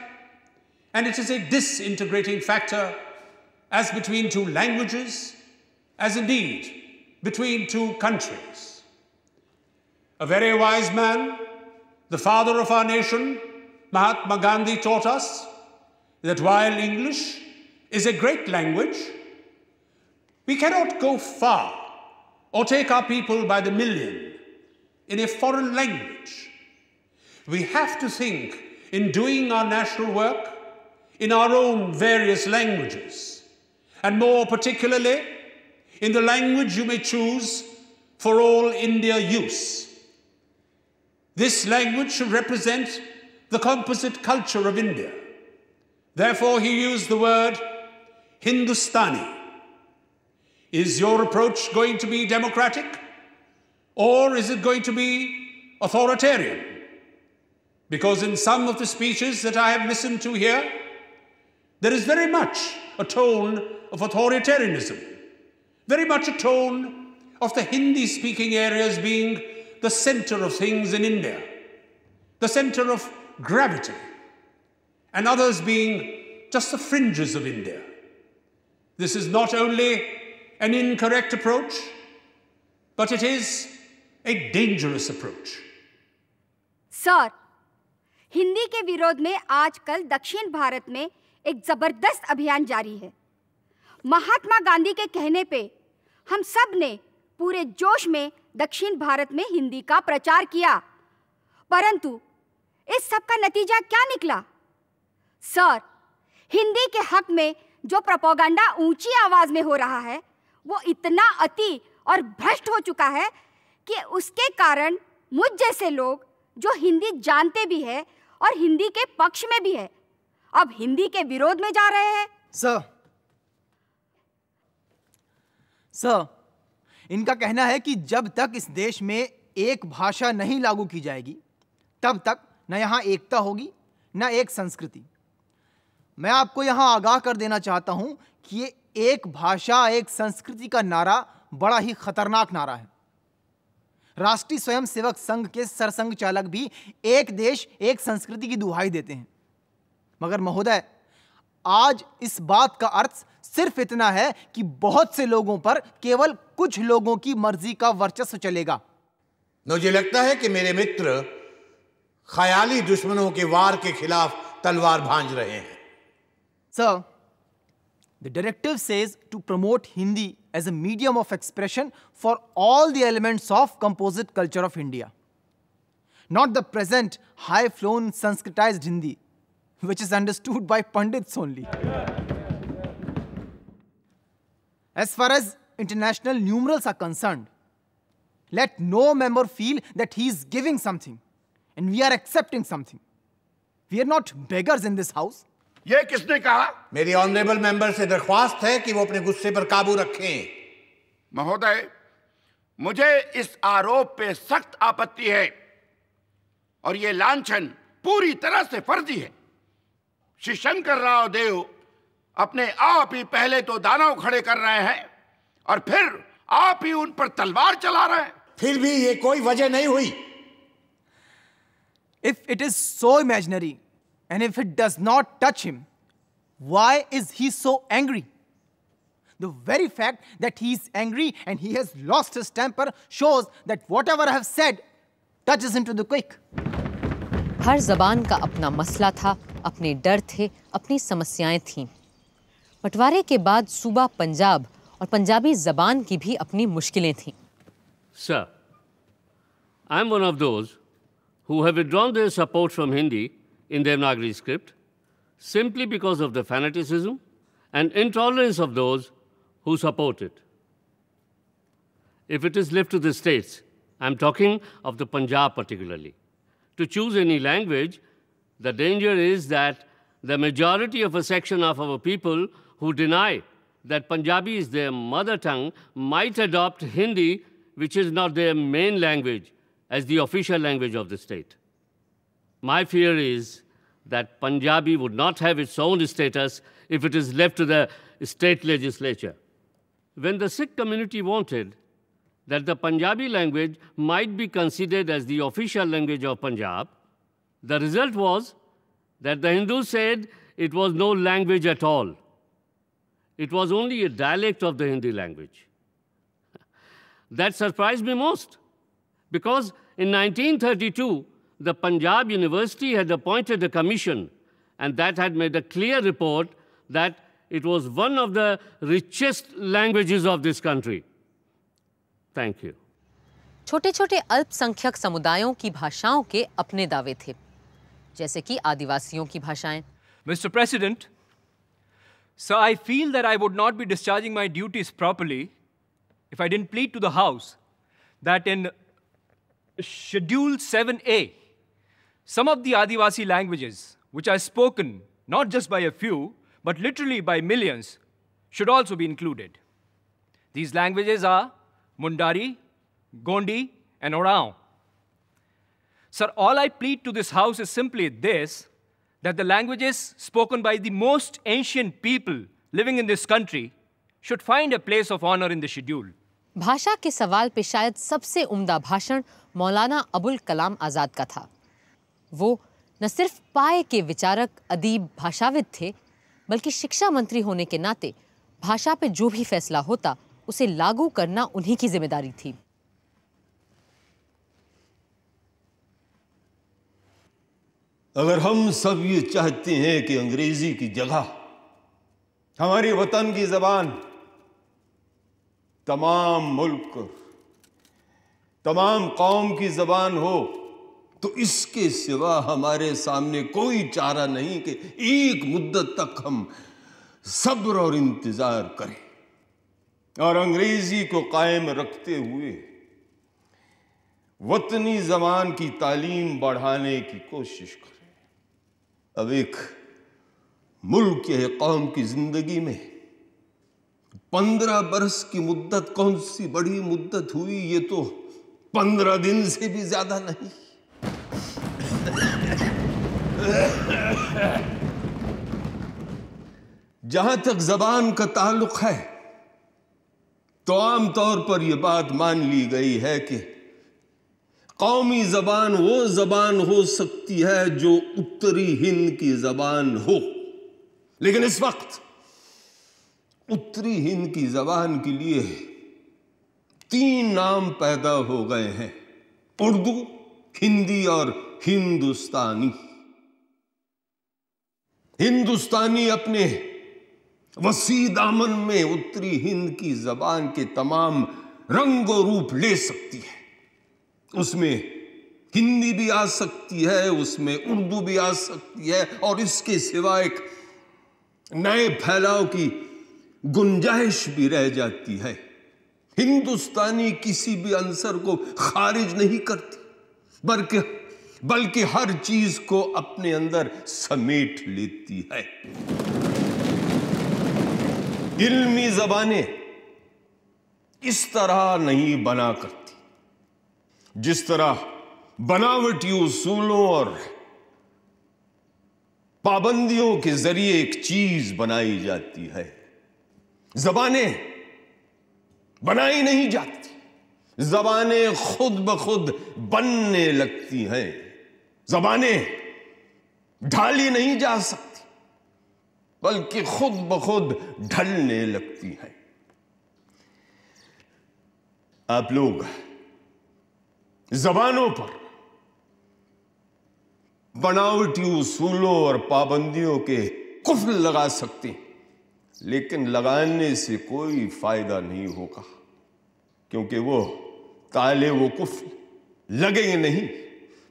Speaker 5: and it is a disintegrating factor as between two languages, as indeed between two countries. A very wise man, the father of our nation, Mahatma Gandhi taught us that while English is a great language, we cannot go far or take our people by the million in a foreign language. We have to think in doing our national work in our own various languages, and more particularly in the language you may choose for all India use. This language should represent the composite culture of India. Therefore, he used the word Hindustani. Is your approach going to be democratic or is it going to be authoritarian? Because in some of the speeches that I have listened to here, there is very much a tone of authoritarianism very much a tone of the Hindi speaking areas being the center of things in India, the center of gravity, and others being just the fringes of India. This is not only an incorrect approach, but it is a dangerous approach.
Speaker 14: Sir, Hindi के विरोध में आजकल दक्षिण भारत में एक जबरदस्त अभियान जारी है महात्मा गांधी के कहने पे हम सब ने पूरे जोश में दक्षिण भारत में हिंदी का प्रचार किया परंतु इस सब का नतीजा क्या निकला सर हिंदी के हक में जो प्रपोगंडा ऊंची आवाज में हो रहा है वो इतना अति और भ्रष्ट हो चुका है कि उसके कारण मुझ जैसे लोग जो हिंदी जानते भी है और हिंदी के पक्ष में भी है अब हिंदी के विरोध में जा रहे हैं
Speaker 16: सर सर इनका कहना है कि जब तक इस देश में एक भाषा नहीं लागू की जाएगी तब तक न यहाँ एकता होगी न एक संस्कृति मैं आपको यहाँ आगाह कर देना चाहता हूँ कि ये एक भाषा एक संस्कृति का नारा बड़ा ही खतरनाक नारा है राष्ट्रीय स्वयंसेवक संघ के सरसंघ चालक भी एक देश एक संस्कृति की दुहाई देते हैं मगर महोदय आज इस बात का अर्थ सिर्फ इतना है कि बहुत से लोगों पर केवल
Speaker 4: कुछ लोगों की मर्जी का वर्चस्व चलेगा मुझे लगता है कि मेरे मित्र ख्याली दुश्मनों के वार के खिलाफ तलवार भांज रहे हैं sir the directive says to promote Hindi as a medium
Speaker 16: of expression for all the elements of composite culture of India not the present high flown Sanskritise Hindi which is understood by pundits only yeah. As far as international numerals are concerned, let no member feel that he is giving something
Speaker 4: and we are accepting something. We are not beggars in this house. ये किसने कहा मेरी honourable member से दरख्वास्त है कि वो अपने गुस्से पर काबू रखें
Speaker 13: महोदय मुझे इस आरोप पे सख्त आपत्ति है और ये लांछन पूरी तरह से फर्जी है श्री शंकर राव देव अपने आप ही पहले तो दानव खड़े कर रहे हैं और फिर आप ही उन पर तलवार चला रहे हैं फिर भी
Speaker 4: ये कोई वजह नहीं हुई
Speaker 16: if it is so imaginary and if it does not touch him why is he so angry the very fact that he is angry and he has lost lost temper shows that whatever have said touch is into the
Speaker 1: quick हर जबान का अपना मसला था अपने डर थे अपनी समस्याएं थीं बंटवारे के बाद सूबा पंजाब और पंजाबी जबान की भी अपनी मुश्किलें थीं
Speaker 15: sir I am one of those who have withdrawn their support from Hindi in Devanagari script simply because of the fanaticism and intolerance of those who support it if it is lift to the states I am talking of the Punjab particularly to choose any language the danger is that the majority of a section of our people who deny that Punjabi is their mother tongue might adopt Hindi, which is not their main language, as the official language of the state. My fear is that Punjabi would not have its own status if it is left to the state legislature. When the Sikh community wanted that the Punjabi language might be considered as the official language of Punjab, the result was that the Hindus said it was no language at all. It was only a dialect of the Hindi language. that surprised me most, because in 1932, the Punjab University had appointed a commission, and that had made a clear report that it was one of the richest languages of this country.
Speaker 1: Thank you. छोटे छोटे अल्पसंख्यक समुदायों की भाषाओं के अपने दावे थे जैसे कि आदिवासियों की भाषाएं
Speaker 16: mister president so I feel that I would not be discharging my duties properly if I didn't plead to the House that in Schedule 7A, some of the Adivasi languages, which are spoken not just by a few, but literally by millions, should also be included. These languages are Mundari, Gondi, and Orao. Sir, all I plead to this House is simply this that the languages spoken by the most ancient people living in this country should find a place of honor in the schedule.
Speaker 1: भाषा के सवाल पे शायद सबसे उम्दा भाषण मौलाना अबुल कलाम आज़ाद का था वो न सिर्फ पाए के विचारक अदीब भाषाविद थे बल्कि शिक्षा मंत्री होने के नाते भाषा पे जो भी फैसला होता उसे लागू करना उन्हीं की जिम्मेदारी थी
Speaker 17: अगर हम सब ये चाहते हैं कि अंग्रेज़ी की जगह हमारी वतन की ज़बान तमाम मुल्क तमाम कौम की ज़बान हो तो इसके सिवा हमारे सामने कोई चारा नहीं कि एक मुद्दत तक हम सब्र और इंतज़ार करें और अंग्रेज़ी को कायम रखते हुए वतनी जबान की तालीम बढ़ाने की कोशिश करें अब एक मुल्क या कौम की ज़िंदगी में पंद्रह बरस की मुद्दत कौन सी बड़ी मुद्दत हुई ये तो पंद्रह दिन से भी ज़्यादा नहीं जहां तक ज़बान का ताल्लुक़ है तो आमतौर पर यह बात मान ली गई है कि कौमी ज़बान वो ज़बान हो सकती है जो उत्तरी हिंद की ज़बान हो लेकिन इस वक्त उत्तरी हिंद की ज़बान के लिए तीन नाम पैदा हो गए हैं उर्दू हिंदी और हिंदुस्तानी हिंदुस्तानी अपने वसी दामन में उत्तरी हिंद की ज़बान के तमाम रंग रूप ले सकती है उसमें हिंदी भी आ सकती है उसमें उर्दू भी आ सकती है और इसके सिवा एक नए फैलाव की गुंजाइश भी रह जाती है हिंदुस्तानी किसी भी अंसर को खारिज नहीं करती बल्कि बल्कि हर चीज को अपने अंदर समेट लेती है इल्मी जबाने इस तरह नहीं बना करती जिस तरह बनावटी उसूलों और पाबंदियों के जरिए एक चीज बनाई जाती है जबाने बनाई नहीं जाती जबाने खुद ब खुद बनने लगती हैं जबाने ढाली नहीं जा सकती बल्कि खुद ब खुद ढलने लगती हैं आप लोग जबानों पर बनावटी उसूलों और पाबंदियों के कुफल लगा सकते हैं लेकिन लगाने से कोई फायदा नहीं होगा क्योंकि वो ताले वो कुफ लगेंगे नहीं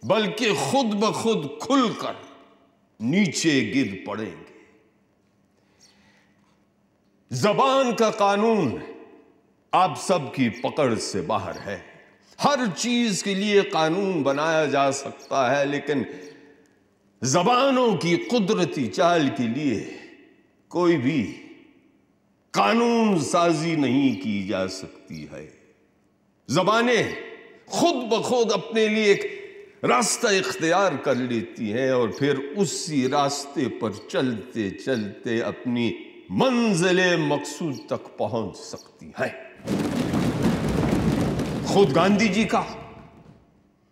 Speaker 17: बल्कि खुद ब खुद खुलकर नीचे गिर पड़ेंगे जबान का कानून आप सबकी पकड़ से बाहर है हर चीज के लिए कानून बनाया जा सकता है लेकिन जबानों की कुदरती चाल के लिए कोई भी कानून साजी नहीं की जा सकती है जबाने खुद ब खुद अपने लिए एक रास्ता इख्तियार कर लेती हैं और फिर उसी रास्ते पर चलते चलते अपनी मंजिल मकसूद तक पहुंच सकती हैं खुद गांधी जी का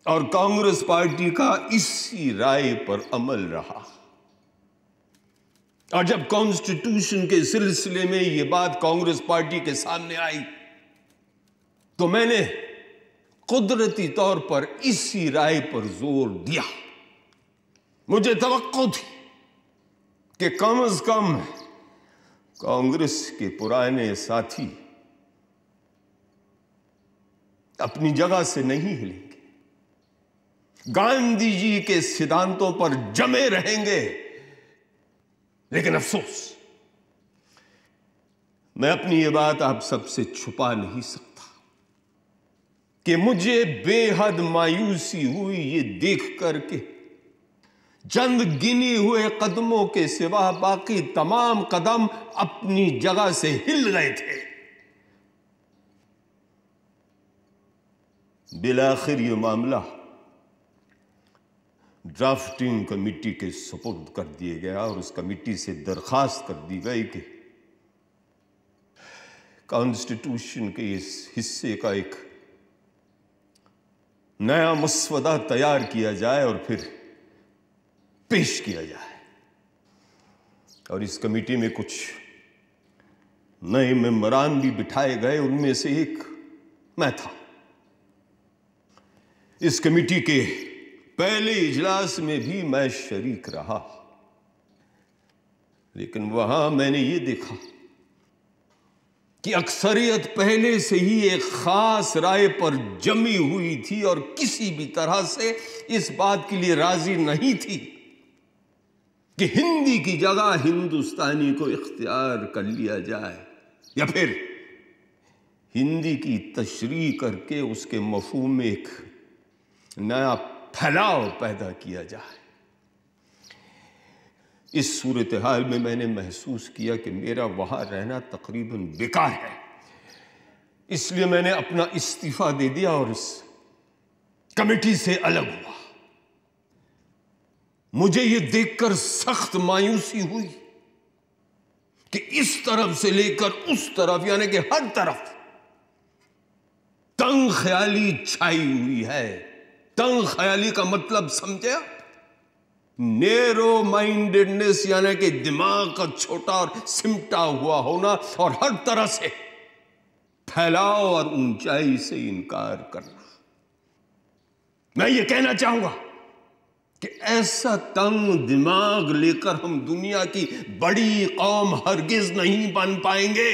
Speaker 17: और कांग्रेस पार्टी का इसी राय पर अमल रहा और जब कॉन्स्टिट्यूशन के सिलसिले में यह बात कांग्रेस पार्टी के सामने आई तो मैंने कुदरती तौर पर इसी राय पर जोर दिया मुझे तो थी कि कम अज कम कांग्रेस के पुराने साथी अपनी जगह से नहीं हिलेंगे गांधी जी के सिद्धांतों पर जमे रहेंगे लेकिन अफसोस मैं अपनी ये बात आप सबसे छुपा नहीं सकता कि मुझे बेहद मायूसी हुई ये देख करके चंद गिने हुए कदमों के सिवा बाकी तमाम कदम अपनी जगह से हिल गए थे बिलाखिर ये मामला ड्राफ्टिंग कमेटी के सपोर्ट कर दिया गया और उस कमेटी से दरखास्त कर दी गई कि कॉन्स्टिट्यूशन के इस हिस्से का एक नया मसवदा तैयार किया जाए और फिर पेश किया जाए और इस कमेटी में कुछ नए मेम्बरान भी बिठाए गए उनमें से एक मैं था इस कमेटी के पहले इजलास में भी मैं शरीक रहा लेकिन वहां मैंने ये देखा कि अक्सरियत पहले से ही एक खास राय पर जमी हुई थी और किसी भी तरह से इस बात के लिए राजी नहीं थी कि हिंदी की जगह हिंदुस्तानी को इख्तियार कर लिया जाए या फिर हिंदी की तशरी करके उसके मफहम एक नया फैलाव पैदा किया जाए इस सूरत हाल में मैंने महसूस किया कि मेरा वहां रहना तकरीबन बेकार है इसलिए मैंने अपना इस्तीफ़ा दे दिया और इस कमेटी से अलग हुआ मुझे यह देखकर सख्त मायूसी हुई कि इस तरफ से लेकर उस तरफ यानी कि हर तरफ तंग ख्याली छाई हुई है तंग ख्याली का मतलब समझे नेरो माइंडेडनेस यानी कि दिमाग का छोटा और सिमटा हुआ होना और हर तरह से फैलाव और ऊंचाई से इनकार करना मैं ये कहना चाहूंगा कि ऐसा तंग दिमाग लेकर हम दुनिया की बड़ी कौम हरगिज नहीं बन पाएंगे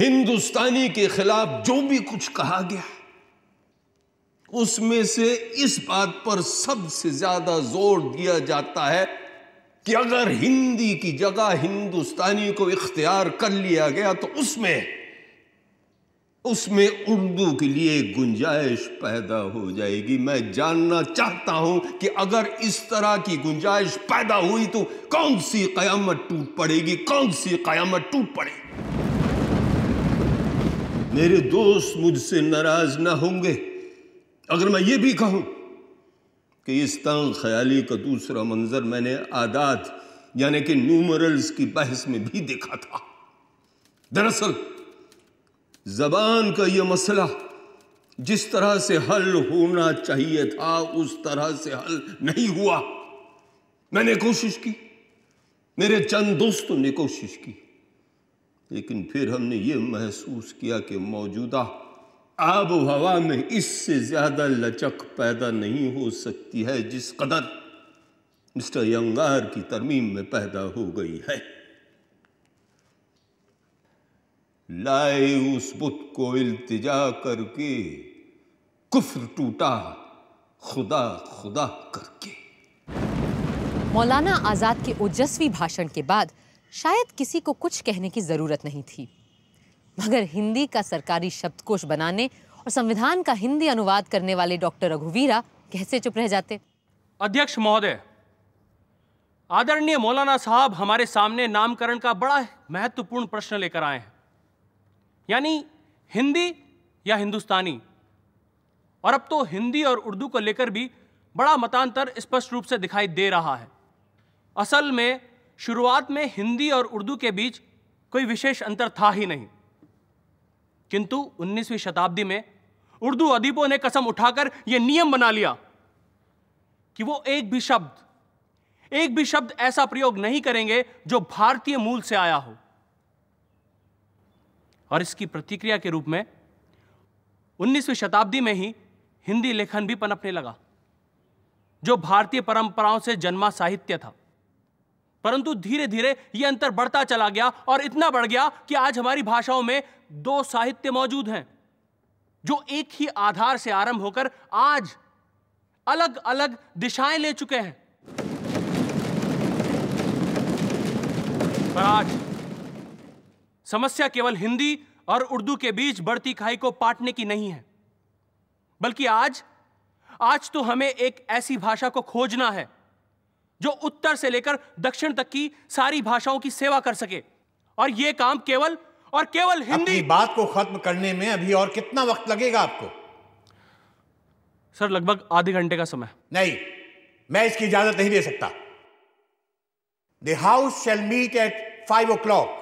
Speaker 17: हिंदुस्तानी के खिलाफ जो भी कुछ कहा गया उसमें से इस बात पर सबसे ज़्यादा जोर दिया जाता है कि अगर हिंदी की जगह हिंदुस्तानी को इख्तियार कर लिया गया तो उसमें उसमें उर्दू के लिए गुंजाइश पैदा हो जाएगी मैं जानना चाहता हूं कि अगर इस तरह की गुंजाइश पैदा हुई तो कौन सी कयामत टूट पड़ेगी कौन सी कयामत टूट पड़ेगी मेरे दोस्त मुझसे नाराज ना होंगे अगर मैं ये भी कहूं कि इस तंग ख्याली का दूसरा मंजर मैंने आदात यानी कि न्यूमरल्स की बहस में भी देखा था दरअसल जबान का यह मसला जिस तरह से हल होना चाहिए था उस तरह से हल नहीं हुआ मैंने कोशिश की मेरे चंद दोस्तों ने कोशिश की लेकिन फिर हमने ये महसूस किया कि मौजूदा आब हवा में इससे ज़्यादा लचक पैदा नहीं हो सकती है जिस कदर मिस्टर यंगार की तरमीम में पैदा हो गई है लाए उस बुत को इल्तिजा करके कुफर टूटा खुदा खुदा करके
Speaker 1: मौलाना आज़ाद के ओजस्वी भाषण के बाद शायद किसी को कुछ कहने की ज़रूरत नहीं थी मगर हिंदी का सरकारी शब्दकोश बनाने और संविधान का हिंदी अनुवाद करने वाले डॉक्टर रघुवीरा कैसे चुप रह जाते
Speaker 14: अध्यक्ष महोदय आदरणीय मौलाना साहब हमारे सामने नामकरण का बड़ा महत्वपूर्ण प्रश्न लेकर आए हैं यानी हिंदी या हिंदुस्तानी और अब तो हिंदी और उर्दू को लेकर भी बड़ा मतांतर स्पष्ट रूप से दिखाई दे रहा है असल में शुरुआत में हिंदी और उर्दू के बीच कोई विशेष अंतर था ही नहीं किंतु 19वीं शताब्दी में उर्दू अदीबों ने कसम उठाकर यह नियम बना लिया कि वो एक भी शब्द एक भी शब्द ऐसा प्रयोग नहीं करेंगे जो भारतीय मूल से आया हो और इसकी प्रतिक्रिया के रूप में 19वीं शताब्दी में ही हिंदी लेखन भी पनपने लगा जो भारतीय परंपराओं से जन्मा साहित्य था परंतु धीरे धीरे ये अंतर बढ़ता चला गया और इतना बढ़ गया कि आज हमारी भाषाओं में दो साहित्य मौजूद हैं जो एक ही आधार से आरंभ होकर आज अलग अलग दिशाएं ले चुके हैं पर आज समस्या केवल हिंदी और उर्दू के बीच बढ़ती खाई को पाटने की नहीं है बल्कि आज आज तो हमें एक ऐसी भाषा को खोजना है जो उत्तर से लेकर दक्षिण तक की सारी भाषाओं की सेवा कर सके और यह काम केवल और केवल
Speaker 4: हिंदी बात को खत्म करने में अभी और कितना वक्त लगेगा आपको सर लगभग आधे घंटे का समय नहीं मैं इसकी इजाजत नहीं दे सकता the house shall meet at five o'clock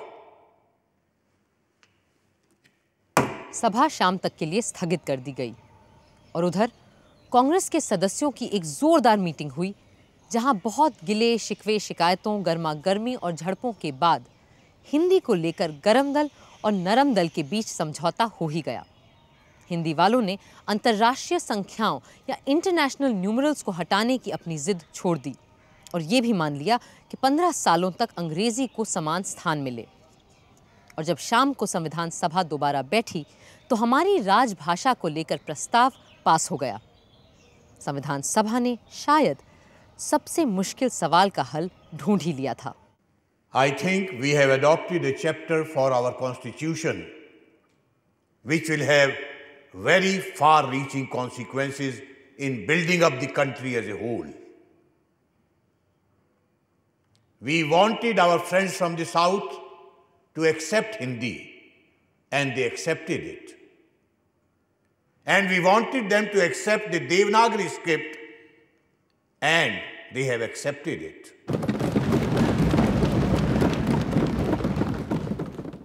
Speaker 1: सभा शाम तक के लिए स्थगित कर दी गई और उधर कांग्रेस के सदस्यों की एक जोरदार मीटिंग हुई जहां बहुत गिले शिकवे शिकायतों गर्मा गर्मी और झड़पों के बाद हिंदी को लेकर गर्म दल और नरम दल के बीच समझौता हो ही गया हिंदी वालों ने अंतर्राष्ट्रीय संख्याओं या इंटरनेशनल न्यूमरल्स को हटाने की अपनी जिद छोड़ दी और ये भी मान लिया कि पंद्रह सालों तक अंग्रेज़ी को समान स्थान मिले और जब शाम को संविधान सभा दोबारा बैठी तो हमारी राजभाषा को लेकर प्रस्ताव पास हो गया संविधान सभा ने शायद सबसे मुश्किल सवाल का हल ढूंढ ही लिया था
Speaker 4: I think we have adopted a chapter for our constitution which will have very far reaching consequences in building up the country as a whole we wanted our friends from the south to accept Hindi and they accepted it and we wanted them to accept the Devanagari script and they have accepted it.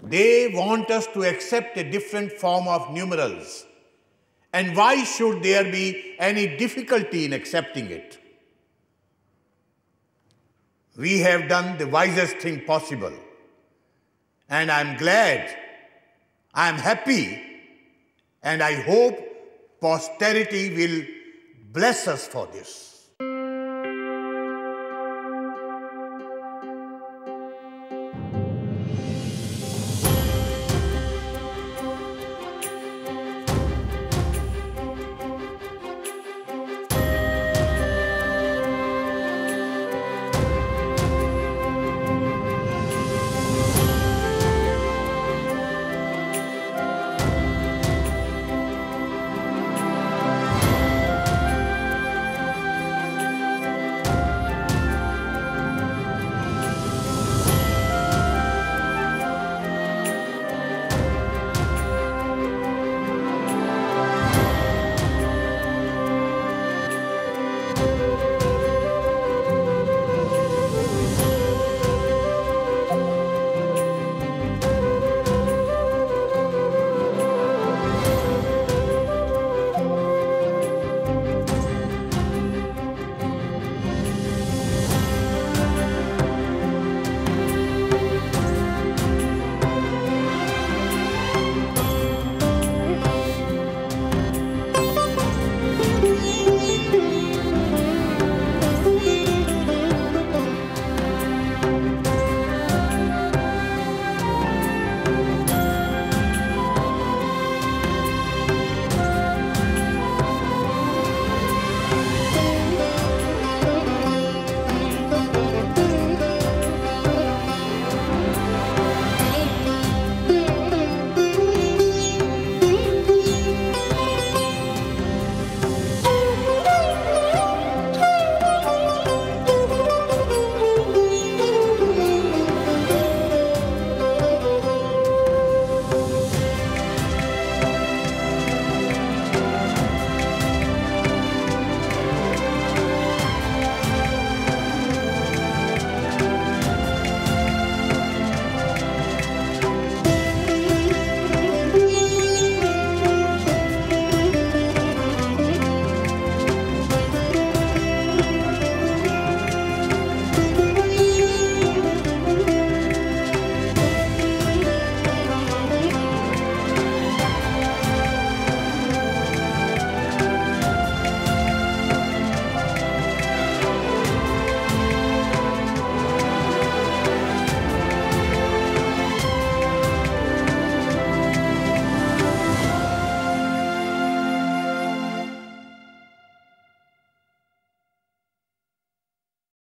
Speaker 4: They want us to accept a different form of numerals. And why should there be any difficulty in accepting it? We have done the wisest thing possible. And I'm glad, I'm happy, and I hope posterity will bless us for this.